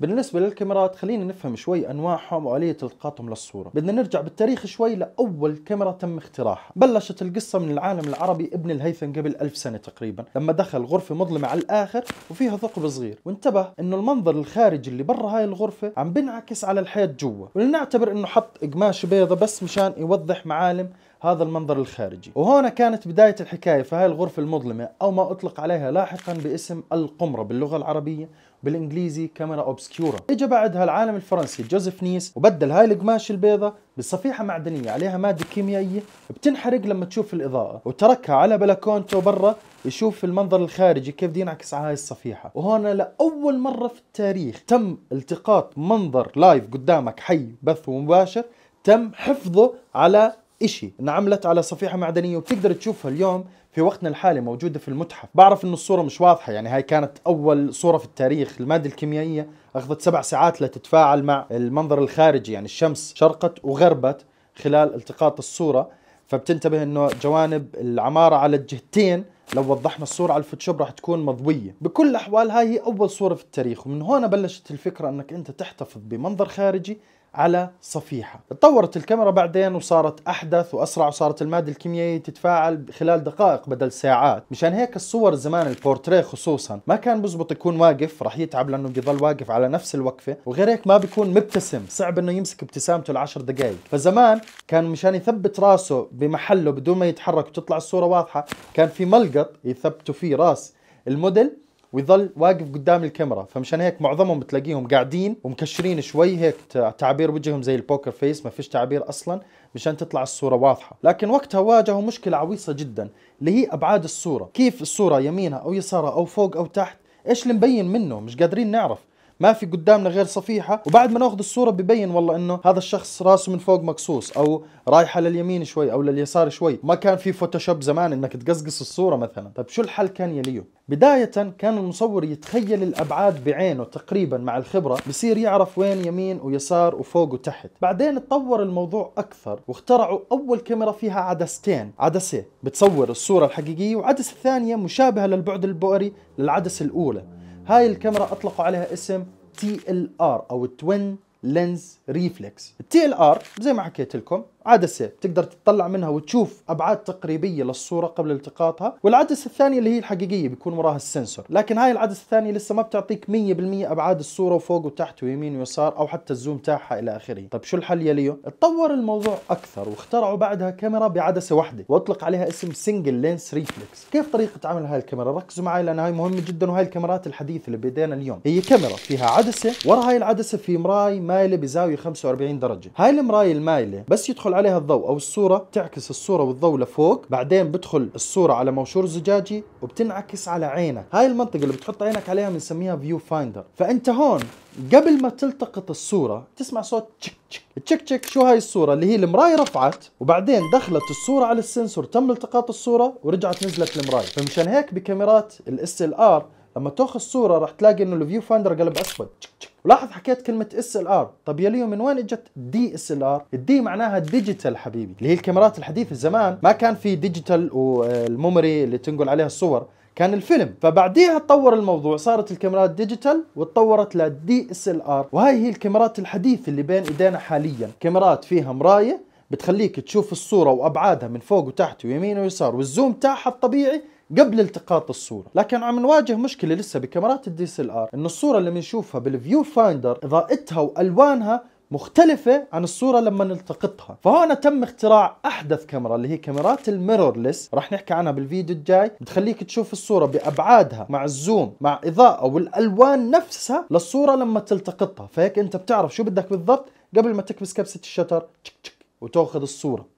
بالنسبة للكاميرات خلينا نفهم شوي أنواعهم وآلية التقاطهم للصورة بدنا نرجع بالتاريخ شوي لأول كاميرا تم اختراعها بلشت القصة من العالم العربي ابن الهيثم قبل ألف سنة تقريبا لما دخل غرفة مظلمة على الآخر وفيها ثقب صغير وانتبه أنه المنظر الخارجي اللي برا هاي الغرفة عم بنعكس على الحياة جوا ولنعتبر أنه حط قماش بيضة بس مشان يوضح معالم هذا المنظر الخارجي وهنا كانت بداية الحكاية في هذه الغرفة المظلمة أو ما أطلق عليها لاحقا باسم القمرة باللغة العربية بالانجليزي كاميرا اوبسكيورا اجى بعدها العالم الفرنسي جوزيف نيس وبدل هاي القماش البيضة بصفيحة معدنية عليها مادة كيميائية بتنحرق لما تشوف الإضاءة وتركها على بلكونته برا يشوف المنظر الخارجي كيف بده ينعكس على هاي الصفيحة وهنا لأول مرة في التاريخ تم التقاط منظر لايف قدامك حي بث ومباشر تم حفظه على إشي انعملت على صفيحة معدنية وبتقدر تشوفها اليوم في وقتنا الحالي موجودة في المتحف بعرف إنه الصورة مش واضحة يعني هاي كانت أول صورة في التاريخ المادة الكيميائية أخذت سبع ساعات لتتفاعل مع المنظر الخارجي يعني الشمس شرقت وغربت خلال التقاط الصورة فبتنتبه انه جوانب العمارة على الجهتين لو وضحنا الصورة على الفوتوشوب راح تكون مضوية بكل الأحوال هاي هي أول صورة في التاريخ ومن هون بلشت الفكرة أنك أنت تحتفظ بمنظر خارجي على صفيحة تطورت الكاميرا بعدين وصارت أحدث وأسرع وصارت المادة الكيميائية تتفاعل خلال دقائق بدل ساعات مشان هيك الصور زمان البورتريه خصوصا ما كان بزبط يكون واقف رح يتعب لأنه بيظل واقف على نفس الوقفة وغير هيك ما بيكون مبتسم صعب أنه يمسك ابتسامته العشر دقائق فزمان كان مشان يثبت راسه بمحله بدون ما يتحرك وتطلع الصورة واضحة كان في ملقط يثبتوا فيه راس الموديل ويظل واقف قدام الكاميرا فمشان هيك معظمهم بتلاقيهم قاعدين ومكشرين شوي هيك تعابير وجههم زي البوكر فيس ما فيش تعابير اصلا مشان تطلع الصوره واضحه لكن وقتها واجهوا مشكله عويصه جدا اللي هي ابعاد الصوره كيف الصوره يمينها او يسارها او فوق او تحت ايش اللي مبين منه مش قادرين نعرف ما في قدامنا غير صفيحه وبعد ما ناخذ الصوره ببين والله انه هذا الشخص راسه من فوق مقصوص او رايحه لليمين شوي او لليسار شوي ما كان في فوتوشوب زمان انك تقصقص الصوره مثلا طيب شو الحل كان يليه بداية كان المصور يتخيل الأبعاد بعينه تقريبا مع الخبرة بصير يعرف وين يمين ويسار وفوق وتحت بعدين تطور الموضوع أكثر واخترعوا أول كاميرا فيها عدستين عدسة بتصور الصورة الحقيقية وعدسة ثانية مشابهة للبعد البؤري للعدسة الأولى هاي الكاميرا اطلقوا عليها اسم تي ال ار او التوين لينز ريفلكس التي ال ار زي ما حكيت لكم عدسه بتقدر تطلع منها وتشوف ابعاد تقريبيه للصوره قبل التقاطها والعدسه الثانيه اللي هي الحقيقيه بيكون وراها السنسور لكن هاي العدسه الثانيه لسه ما بتعطيك 100% ابعاد الصوره وفوق وتحت ويمين ويسار او حتى الزوم تاعها الى اخره طب شو الحل يا ليو اتطور الموضوع اكثر واخترعوا بعدها كاميرا بعدسه واحده واطلق عليها اسم سنجل لينس ريفلكس كيف طريقه عمل هاي الكاميرا ركزوا معي لان هاي مهمه جدا وهاي الكاميرات الحديثه اللي بدينا اليوم هي كاميرا فيها عدسه ورا هاي العدسه في مراي مايله بزاويه 45 درجه هاي المرايه المايله بس يدخل عليها الضوء او الصوره تعكس الصوره والضوء لفوق بعدين بدخل الصوره على موشور زجاجي وبتنعكس على عينك هاي المنطقه اللي بتحط عينك عليها بنسميها فيو فايندر فانت هون قبل ما تلتقط الصوره تسمع صوت تشك تشك تشك تشك شو هاي الصوره اللي هي المرايه رفعت وبعدين دخلت الصوره على السنسور تم التقاط الصوره ورجعت نزلت المرايه فمشان هيك بكاميرات الاس ال ار لما تاخذ صوره راح تلاقي انه الفيو فايندر قلب اسود تشك تشك لاحظ حكيت كلمه اس ال ار طيب يا ليو من وين اجت دي اس ال ار الدي معناها ديجيتال حبيبي اللي هي الكاميرات الحديثه زمان ما كان في ديجيتال والميموري اللي تنقل عليها الصور كان الفيلم فبعديها تطور الموضوع صارت الكاميرات ديجيتال وتطورت للدي اس ال ار وهي هي الكاميرات الحديثه اللي بين ايدينا حاليا كاميرات فيها مرايه بتخليك تشوف الصوره وابعادها من فوق وتحت ويمين ويسار والزوم تاعها الطبيعي قبل التقاط الصورة لكن عم نواجه مشكلة لسه بكاميرات الدي اس ال ار انه الصورة اللي بنشوفها بالفيو فايندر اضاءتها والوانها مختلفة عن الصورة لما نلتقطها فهون تم اختراع أحدث كاميرا اللي هي كاميرات الميرورلس رح نحكي عنها بالفيديو الجاي بتخليك تشوف الصورة بأبعادها مع الزوم مع إضاءة والألوان نفسها للصورة لما تلتقطها فهيك أنت بتعرف شو بدك بالضبط قبل ما تكبس كبسة الشتر تشك تشك وتاخذ الصورة